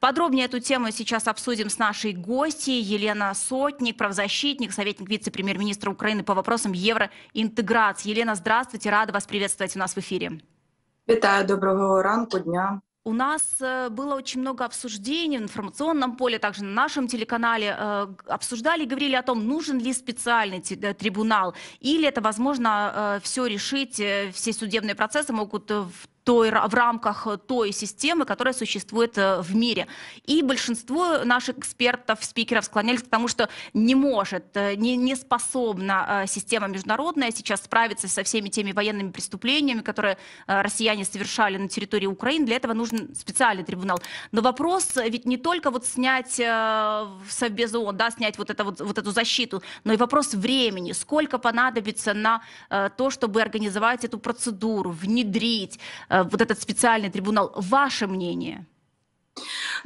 Подробнее эту тему сейчас обсудим с нашей гостьей Елена Сотник, правозащитник, советник вице-премьер-министра Украины по вопросам евроинтеграции. Елена, здравствуйте, рада вас приветствовать у нас в эфире. Витаю, доброго ранку, дня. У нас э, было очень много обсуждений в информационном поле, также на нашем телеканале э, обсуждали и говорили о том, нужен ли специальный э, трибунал, или это возможно все решить, все судебные процессы могут в той, в рамках э, той системы, которая существует э, в мире. И большинство наших экспертов, спикеров склонялись к тому, что не может, э, не, не способна система международная сейчас справиться со всеми теми военными преступлениями, которые россияне совершали на территории Украины. Для этого нужен специальный трибунал. Но вопрос ведь не только вот снять в Совбез ООН, да, снять вот, это, вот, вот эту защиту, но и вопрос времени. Сколько понадобится на то, чтобы организовать эту процедуру, внедрить, Э, вот этот специальный трибунал. Ваше мнение?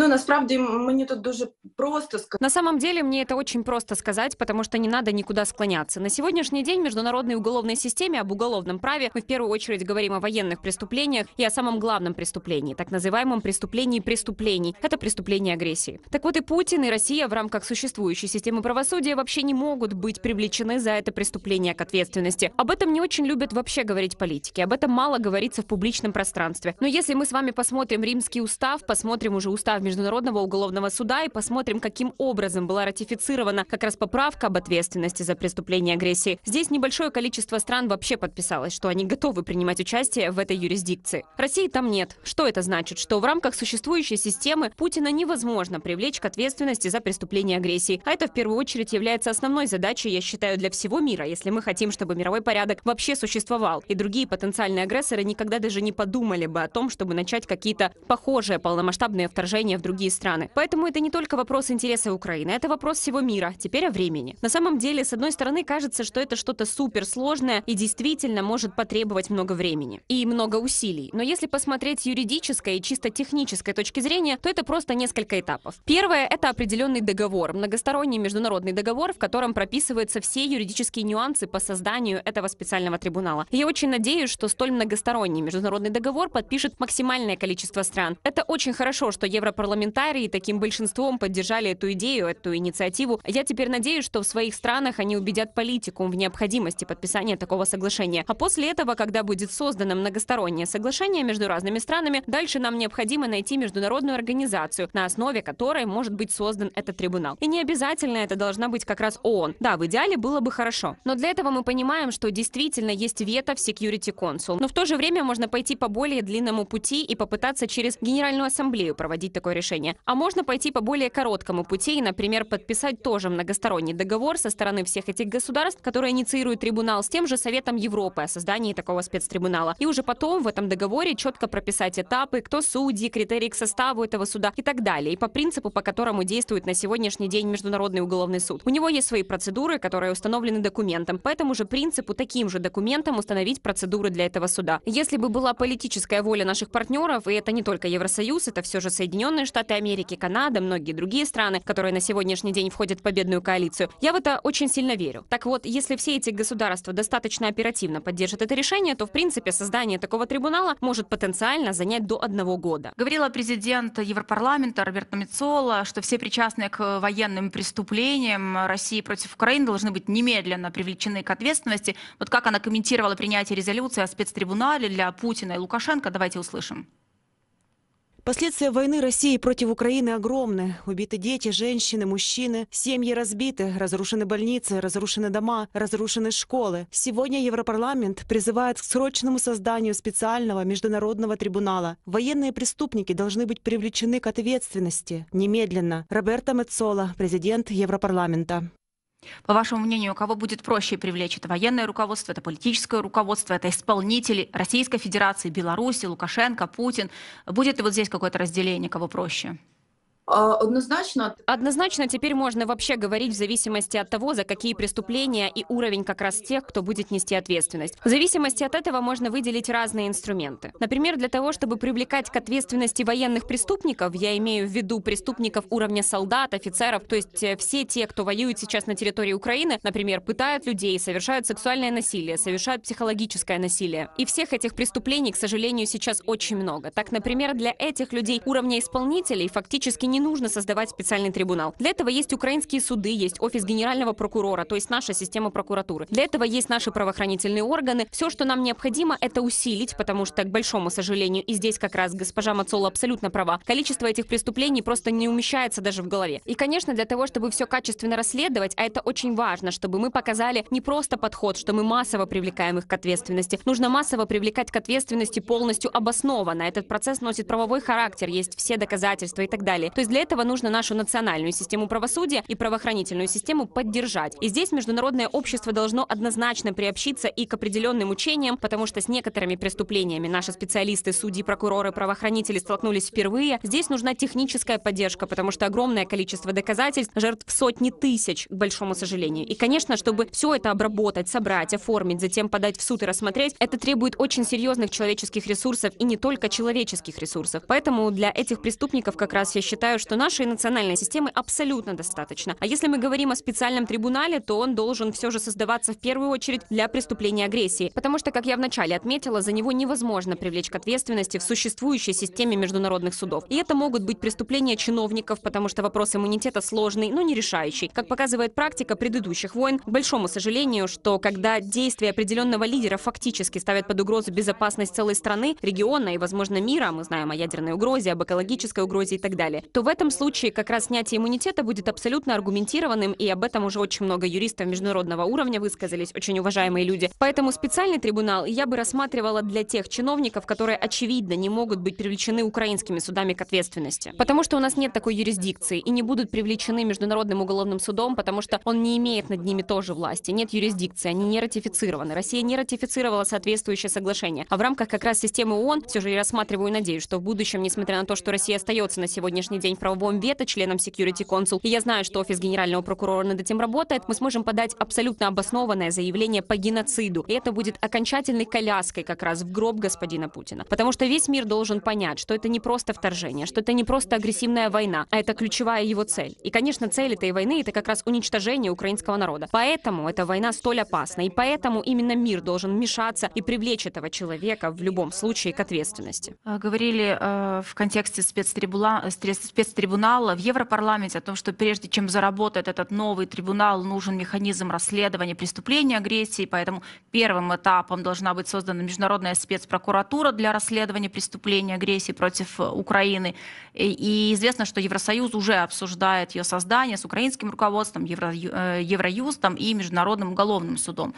Ну, насправді, мені тут дуже просто сказать. На самом деле, мне это очень просто сказать, потому что не надо никуда склоняться. На сегодняшний день в международной уголовной системе об уголовном праве мы в первую очередь говорим о военных преступлениях и о самом главном преступлении, так называемом преступлении преступлений. Это преступление агрессии. Так вот и Путин, и Россия в рамках существующей системы правосудия вообще не могут быть привлечены за это преступление к ответственности. Об этом не очень любят вообще говорить политики, об этом мало говорится в публичном пространстве. Но если мы с вами посмотрим римский устав, посмотрим уже устав Международного уголовного суда и посмотрим, каким образом была ратифицирована как раз поправка об ответственности за преступление агрессии. Здесь небольшое количество стран вообще подписалось, что они готовы принимать участие в этой юрисдикции. России там нет. Что это значит? Что в рамках существующей системы Путина невозможно привлечь к ответственности за преступление агрессии. А это в первую очередь является основной задачей, я считаю, для всего мира, если мы хотим, чтобы мировой порядок вообще существовал. И другие потенциальные агрессоры никогда даже не подумали бы о том, чтобы начать какие-то похожие полномасштабные вторжения в другие страны. Поэтому это не только вопрос интереса Украины, это вопрос всего мира, теперь о времени. На самом деле, с одной стороны, кажется, что это что-то суперсложное и действительно может потребовать много времени и много усилий. Но если посмотреть с юридической и чисто технической точки зрения, то это просто несколько этапов. Первое — это определенный договор, многосторонний международный договор, в котором прописываются все юридические нюансы по созданию этого специального трибунала. И я очень надеюсь, что столь многосторонний международный договор подпишет максимальное количество стран. Это очень хорошо, что Европа парламентарии таким большинством поддержали эту идею, эту инициативу. Я теперь надеюсь, что в своих странах они убедят политикум в необходимости подписания такого соглашения. А после этого, когда будет создано многостороннее соглашение между разными странами, дальше нам необходимо найти международную организацию, на основе которой может быть создан этот трибунал. И не обязательно это должна быть как раз ООН. Да, в идеале было бы хорошо. Но для этого мы понимаем, что действительно есть вето в Security Council. Но в то же время можно пойти по более длинному пути и попытаться через Генеральную Ассамблею проводить такой такое решение. А можно пойти по более короткому пути и, например, подписать тоже многосторонний договор со стороны всех этих государств, которые инициируют трибунал с тем же Советом Европы о создании такого спецтрибунала. И уже потом в этом договоре четко прописать этапы, кто судьи, критерии к составу этого суда и так далее. И по принципу, по которому действует на сегодняшний день Международный уголовный суд. У него есть свои процедуры, которые установлены документом. По этому же принципу таким же документом установить процедуры для этого суда. Если бы была политическая воля наших партнеров, и это не только Евросоюз, это все же Соединенные Соединенные Штаты Америки, Канада, многие другие страны, которые на сегодняшний день входят в победную коалицию. Я в это очень сильно верю. Так вот, если все эти государства достаточно оперативно поддержат это решение, то, в принципе, создание такого трибунала может потенциально занять до одного года. Говорила президент Европарламента Роберт Мецола, что все причастные к военным преступлениям России против Украины должны быть немедленно привлечены к ответственности. Вот как она комментировала принятие резолюции о спецтрибунале для Путина и Лукашенко, давайте услышим. Последствия войны России против Украины огромны. Убиты дети, женщины, мужчины. Семьи разбиты, разрушены больницы, разрушены дома, разрушены школы. Сегодня Европарламент призывает к срочному созданию специального международного трибунала. Военные преступники должны быть привлечены к ответственности немедленно. Роберто Мецола, президент Европарламента. По вашему мнению, кого будет проще привлечь? Это военное руководство, это политическое руководство, это исполнители Российской Федерации, Беларуси, Лукашенко, Путин? Будет ли вот здесь какое-то разделение, кого проще? А, однозначно. Однозначно теперь можно вообще говорить в зависимости от того, за какие преступления и уровень как раз тех, кто будет нести ответственность. В зависимости от этого можно выделить разные инструменты. Например, для того, чтобы привлекать к ответственности военных преступников, я имею в виду преступников уровня солдат, офицеров, то есть э, все те, кто воюет сейчас на территории Украины, например, пытают людей, совершают сексуальное насилие, совершают психологическое насилие. И всех этих преступлений, к сожалению, сейчас очень много. Так, например, для этих людей уровня исполнителей фактически не не нужно создавать специальный трибунал. Для этого есть украинские суды, есть офис генерального прокурора, то есть наша система прокуратуры. Для этого есть наши правоохранительные органы. Все, что нам необходимо, это усилить, потому что, к большому сожалению, и здесь как раз госпожа Мацола абсолютно права, количество этих преступлений просто не умещается даже в голове. И, конечно, для того, чтобы все качественно расследовать, а это очень важно, чтобы мы показали не просто подход, что мы массово привлекаем их к ответственности. Нужно массово привлекать к ответственности полностью обоснованно. Этот процесс носит правовой характер, есть все доказательства и так далее. То есть есть для этого нужно нашу национальную систему правосудия и правоохранительную систему поддержать. И здесь международное общество должно однозначно приобщиться и к определенным учениям, потому что с некоторыми преступлениями наши специалисты, судьи, прокуроры, правоохранители столкнулись впервые. Здесь нужна техническая поддержка, потому что огромное количество доказательств, жертв сотни тысяч, к большому сожалению. И, конечно, чтобы все это обработать, собрать, оформить, затем подать в суд и рассмотреть, это требует очень серьезных человеческих ресурсов и не только человеческих ресурсов. Поэтому для этих преступников как раз я считаю, считаю, что нашей национальной системы абсолютно достаточно. А если мы говорим о специальном трибунале, то он должен все же создаваться в первую очередь для преступления агрессии. Потому что, как я вначале отметила, за него невозможно привлечь к ответственности в существующей системе международных судов. И это могут быть преступления чиновников, потому что вопрос иммунитета сложный, но не решающий. Как показывает практика предыдущих войн, к большому сожалению, что когда действия определенного лидера фактически ставят под угрозу безопасность целой страны, региона и, возможно, мира, мы знаем о ядерной угрозе, об экологической угрозе и так далее, то в этом случае как раз снятие иммунитета будет абсолютно аргументированным, и об этом уже очень много юристов международного уровня высказались, очень уважаемые люди. Поэтому специальный трибунал я бы рассматривала для тех чиновников, которые, очевидно, не могут быть привлечены украинскими судами к ответственности. Потому что у нас нет такой юрисдикции, и не будут привлечены Международным уголовным судом, потому что он не имеет над ними тоже власти, нет юрисдикции, они не ратифицированы. Россия не ратифицировала соответствующее соглашение. А в рамках как раз системы ООН все же я рассматриваю и надеюсь, что в будущем, несмотря на то, что Россия остается на сегодняшний день день в правовом вето членом Security Council. И я знаю, что офис генерального прокурора над этим работает. Мы сможем подать абсолютно обоснованное заявление по геноциду. И это будет окончательной коляской как раз в гроб господина Путина. Потому что весь мир должен понять, что это не просто вторжение, что это не просто агрессивная война, а это ключевая его цель. И, конечно, цель этой войны — это как раз уничтожение украинского народа. Поэтому эта война столь опасна, и поэтому именно мир должен вмешаться и привлечь этого человека в любом случае к ответственности. А, говорили э, в контексте спецтрибуна... Э, спецтрибуна спецтрибунала в Европарламенте о том, что прежде чем заработает этот новый трибунал, нужен механизм расследования преступлений агрессии, поэтому первым этапом должна быть создана международная спецпрокуратура для расследования преступлений агрессии против э, Украины. И известно, что Евросоюз уже обсуждает ее создание с украинским руководством, Евро, э, Евроюстом и Международным уголовным судом.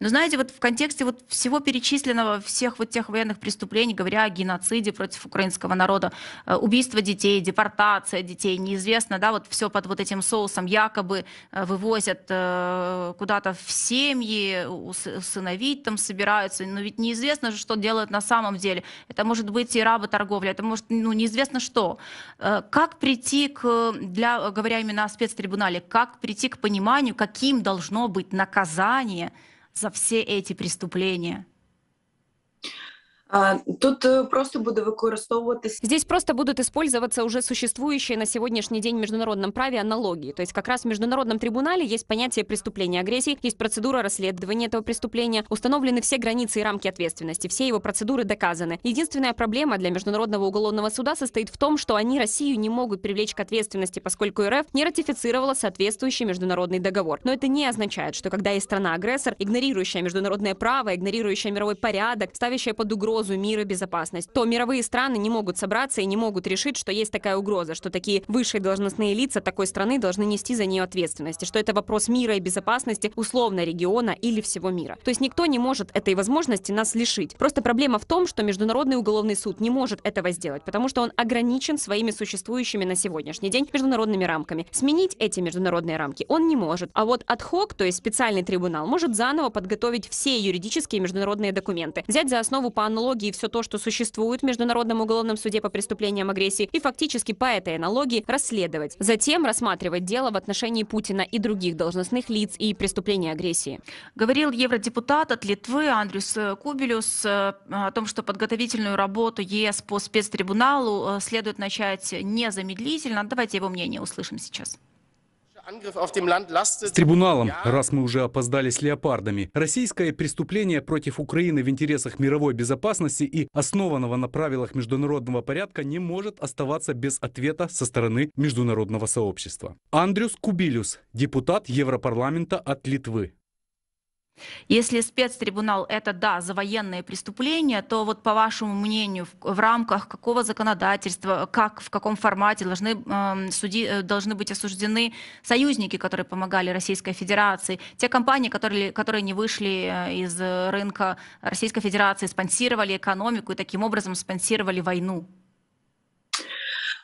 Но знаете, вот в контексте вот всего перечисленного, всех вот тех военных преступлений, говоря о геноциде против украинского народа, э, убийства детей, депортации, эксплуатация детей, неизвестно, да, вот все под вот этим соусом якобы э, вывозят э, куда-то в семьи, усыновить там собираются, но ведь неизвестно же, что делают на самом деле. Это может быть и работорговля, это может, ну, неизвестно что. Э, как прийти к, для, говоря именно о спецтрибунале, как прийти к пониманию, каким должно быть наказание за все эти преступления? А, тут э, просто буду выкористовываться... Здесь просто будут использоваться уже существующие на сегодняшний день в международном праве аналогии. То есть как раз в международном трибунале есть понятие преступления агрессии, есть процедура расследования этого преступления, установлены все границы и рамки ответственности, все его процедуры доказаны. Единственная проблема для Международного уголовного суда состоит в том, что они Россию не могут привлечь к ответственности, поскольку РФ не ратифицировала соответствующий международный договор. Но это не означает, что когда есть страна-агрессор, игнорирующая международное право, игнорирующая мировой порядок, ставящая под угрозу угрозу мира безопасность, то мировые страны не могут собраться и не могут решить, что есть такая угроза, что такие высшие должностные лица такой страны должны нести за нее ответственность, и что это вопрос мира и безопасности условно региона или всего мира. То есть никто не может этой возможности нас лишить. Просто проблема в том, что Международный уголовный суд не может этого сделать, потому что он ограничен своими существующими на сегодняшний день международными рамками. Сменить эти международные рамки он не может. А вот адхок, то есть специальный трибунал, может заново подготовить все юридические международные документы, взять за основу по аналогии налоги и все то, что существует в Международном уголовном суде по преступлениям агрессии, и фактически по этой аналогии расследовать. Затем рассматривать дело в отношении Путина и других должностных лиц и преступления агрессии. Говорил евродепутат от Литвы Андрюс э, Кубелюс э, о том, что подготовительную работу ЕС по спецтрибуналу э, следует начать незамедлительно. Давайте его мнение услышим сейчас. С трибуналом, раз мы уже опоздали с леопардами, российское преступление против Украины в интересах мировой безопасности и основанного на правилах международного порядка не может оставаться без ответа со стороны международного сообщества. Андрюс Кубилюс, депутат Европарламента от Литвы. Если спецтрибунал это, да, за военные преступления, то вот по вашему мнению, в, в рамках какого законодательства, как, в каком формате должны, эм, э, суди, должны быть осуждены союзники, которые помогали Российской Федерации, те компании, которые, которые не вышли э, из рынка Российской Федерации, спонсировали экономику и таким образом спонсировали войну?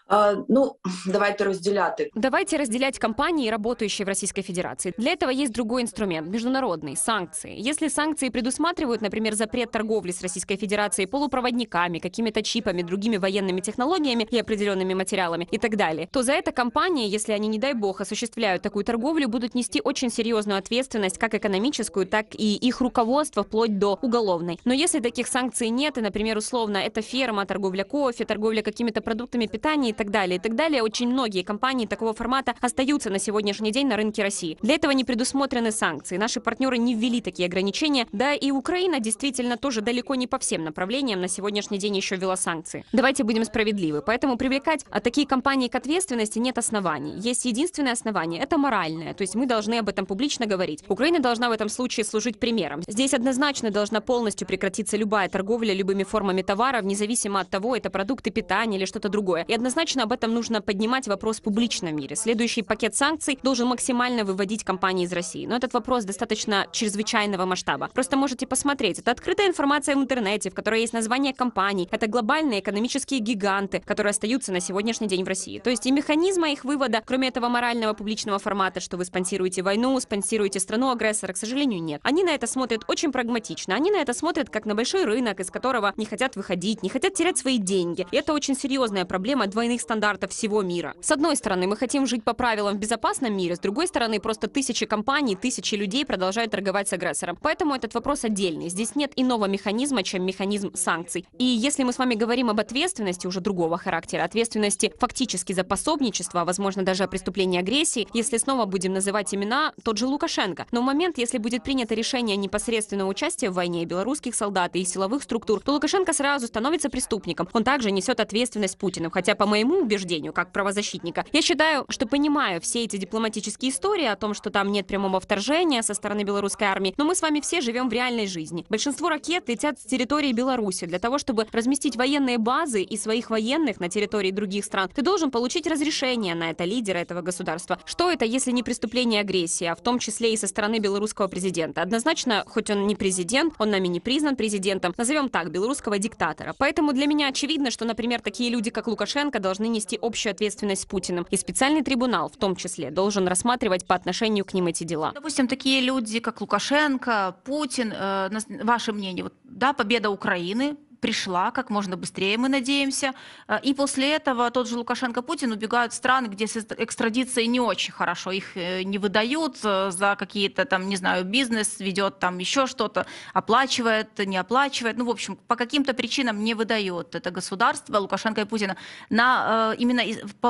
А, ну, давайте розділяти. Давайте разделять компании, работающие в Российской Федерации. Для этого есть другой инструмент – международный – санкции. Если санкции предусматривают, например, запрет торговли с Российской Федерацией полупроводниками, какими-то чипами, другими военными технологиями и определенными материалами и так далее, то за это компании, если они, не дай бог, осуществляют такую торговлю, будут нести очень серьезную ответственность, как экономическую, так и их руководство, вплоть до уголовной. Но если таких санкций нет, и, например, условно, это ферма, торговля кофе, торговля какими-то продуктами питания так далее, и так далее. Очень многие компании такого формата остаются на сегодняшний день на рынке России. Для этого не предусмотрены санкции. Наши партнеры не ввели такие ограничения. Да и Украина действительно тоже далеко не по всем направлениям на сегодняшний день еще ввела санкции. Давайте будем справедливы. Поэтому привлекать а такие компании к ответственности нет оснований. Есть единственное основание – это моральное. То есть мы должны об этом публично говорить. Украина должна в этом случае служить примером. Здесь однозначно должна полностью прекратиться любая торговля любыми формами товаров, независимо от того, это продукты питания или что-то другое. И однозначно однозначно об этом нужно поднимать вопрос в публичном мире. Следующий пакет санкций должен максимально выводить компании из России. Но этот вопрос достаточно чрезвычайного масштаба. Просто можете посмотреть. Это открытая информация в интернете, в которой есть название компаний. Это глобальные экономические гиганты, которые остаются на сегодняшний день в России. То есть и механизма их вывода, кроме этого морального публичного формата, что вы спонсируете войну, спонсируете страну-агрессора, к сожалению, нет. Они на это смотрят очень прагматично. Они на это смотрят как на большой рынок, из которого не хотят выходить, не хотят терять свои деньги. И это очень серьезная проблема двойных мировых стандартов всего мира. С одной стороны, мы хотим жить по правилам в безопасном мире, с другой стороны, просто тысячи компаний, тысячи людей продолжают торговать с агрессором. Поэтому этот вопрос отдельный. Здесь нет иного механизма, чем механизм санкций. И если мы с вами говорим об ответственности уже другого характера, ответственности фактически за пособничество, а возможно даже о преступлении агрессии, если снова будем называть имена, тот же Лукашенко. Но в момент, если будет принято решение о непосредственном участии в войне белорусских солдат и силовых структур, то Лукашенко сразу становится преступником. Он также несет ответственность Путину, хотя, по моему моему убеждению, как правозащитника, я считаю, что понимаю все эти дипломатические истории о том, что там нет прямого вторжения со стороны белорусской армии, но мы с вами все живем в реальной жизни. Большинство ракет летят с территории Беларуси. Для того, чтобы разместить военные базы и своих военных на территории других стран, ты должен получить разрешение на это лидера этого государства. Что это, если не преступление агрессии, а в том числе и со стороны белорусского президента? Однозначно, хоть он не президент, он нами не признан президентом, назовем так, белорусского диктатора. Поэтому для меня очевидно, что, например, такие люди, как Лукашенко, должны должны нести общую ответственность с Путиным. И специальный трибунал в том числе должен рассматривать по отношению к ним эти дела. Допустим, такие люди, как Лукашенко, Путин, э, ваше мнение, вот, да, победа Украины, пришла как можно быстрее, мы надеемся. Э, и после этого тот же Лукашенко Путин убегают в страны, где с экстрадицией не очень хорошо. Их э, не выдают э, за какие-то там, не знаю, бизнес, ведет там еще что-то, оплачивает, не оплачивает. Ну, в общем, по каким-то причинам не выдает это государство Лукашенко и Путина на, именно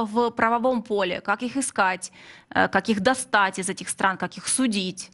в правовом поле. Как их искать, как их достать из этих стран, как их судить.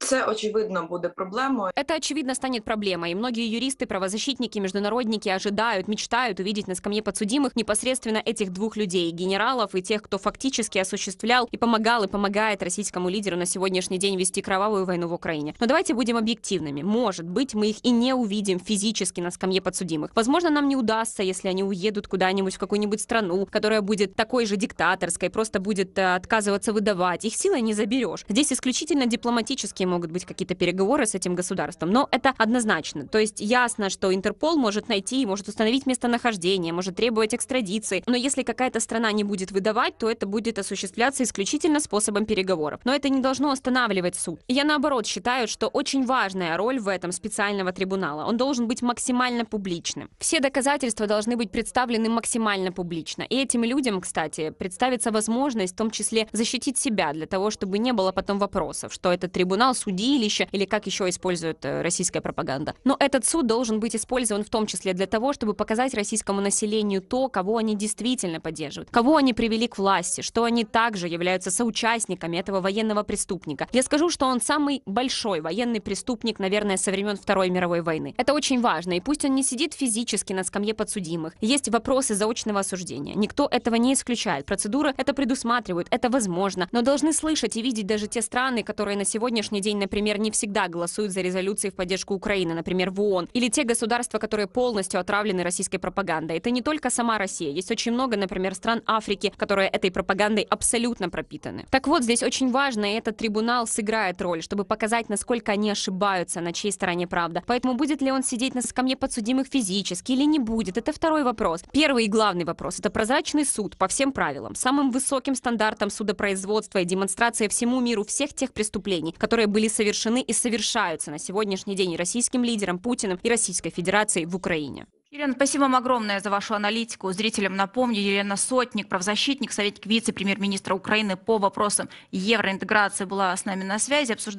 Це очевидно буде проблемою. Это очевидно станет проблемой. И многие юристы, правозащитники, международники ожидают, мечтают увидеть на скамье подсудимых непосредственно этих двух людей, генералов и тех, кто фактически осуществлял и помогал и помогает российскому лидеру на сегодняшний день вести кровавую войну в Украине. Но давайте будем объективными. Может быть, мы их и не увидим физически на скамье подсудимых. Возможно, нам не удастся, если они уедут куда-нибудь в какую-нибудь страну, которая будет такой же диктаторской, просто будет э, отказываться выдавать. Их силой не заберешь. Здесь исключительно дипломатические могут быть какие-то переговоры с этим государством, но это однозначно. То есть ясно, что Интерпол может найти, и может установить местонахождение, может требовать экстрадиции, но если какая-то страна не будет выдавать, то это будет осуществляться исключительно способом переговоров. Но это не должно останавливать суд. Я наоборот считаю, что очень важная роль в этом специального трибунала. Он должен быть максимально публичным. Все доказательства должны быть представлены максимально публично. И этим людям, кстати, представится возможность в том числе защитить себя для того, чтобы не было потом вопросов, что это трибунал, судилище или как еще использует э, российская пропаганда. Но этот суд должен быть использован в том числе для того, чтобы показать российскому населению то, кого они действительно поддерживают, кого они привели к власти, что они также являются соучастниками этого военного преступника. Я скажу, что он самый большой военный преступник, наверное, со времен Второй мировой войны. Это очень важно, и пусть он не сидит физически на скамье подсудимых. Есть вопросы заочного осуждения. Никто этого не исключает. Процедура это предусматривает, это возможно, но должны слышать и видеть даже те страны, которые которые на сегодняшний день, например, не всегда голосуют за резолюции в поддержку Украины, например, в ООН, или те государства, которые полностью отравлены российской пропагандой. Это не только сама Россия. Есть очень много, например, стран Африки, которые этой пропагандой абсолютно пропитаны. Так вот, здесь очень важно, и этот трибунал сыграет роль, чтобы показать, насколько они ошибаются, на чьей стороне правда. Поэтому будет ли он сидеть на скамье подсудимых физически или не будет, это второй вопрос. Первый и главный вопрос – это прозрачный суд по всем правилам, самым высоким стандартам судопроизводства и демонстрация всему миру всех тех преступлений, преступлений, которые были совершены и совершаются на сегодняшний день российским лидером Путиным и Российской Федерацией в Украине. Елена, спасибо вам огромное за вашу аналитику. Зрителям напомню, Елена Сотник, правозащитник, советник вице-премьер-министра Украины по вопросам евроинтеграции была с нами на связи.